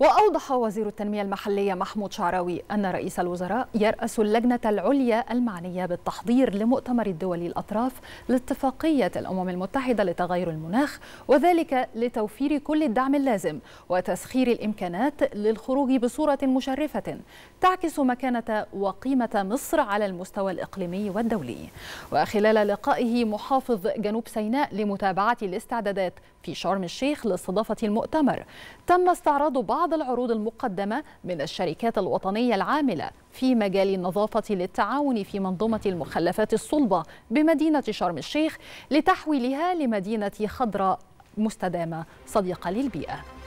وأوضح وزير التنمية المحلية محمود شعراوي أن رئيس الوزراء يرأس اللجنة العليا المعنية بالتحضير لمؤتمر الدولي الأطراف لاتفاقية الأمم المتحدة لتغير المناخ وذلك لتوفير كل الدعم اللازم وتسخير الإمكانات للخروج بصورة مشرفة تعكس مكانة وقيمة مصر على المستوى الإقليمي والدولي وخلال لقائه محافظ جنوب سيناء لمتابعة الاستعدادات في شرم الشيخ لاستضافة المؤتمر تم استعراض بعض بعض العروض المقدمة من الشركات الوطنية العاملة في مجال النظافة للتعاون في منظومة المخلفات الصلبة بمدينة شرم الشيخ لتحويلها لمدينة خضراء مستدامة صديقة للبيئة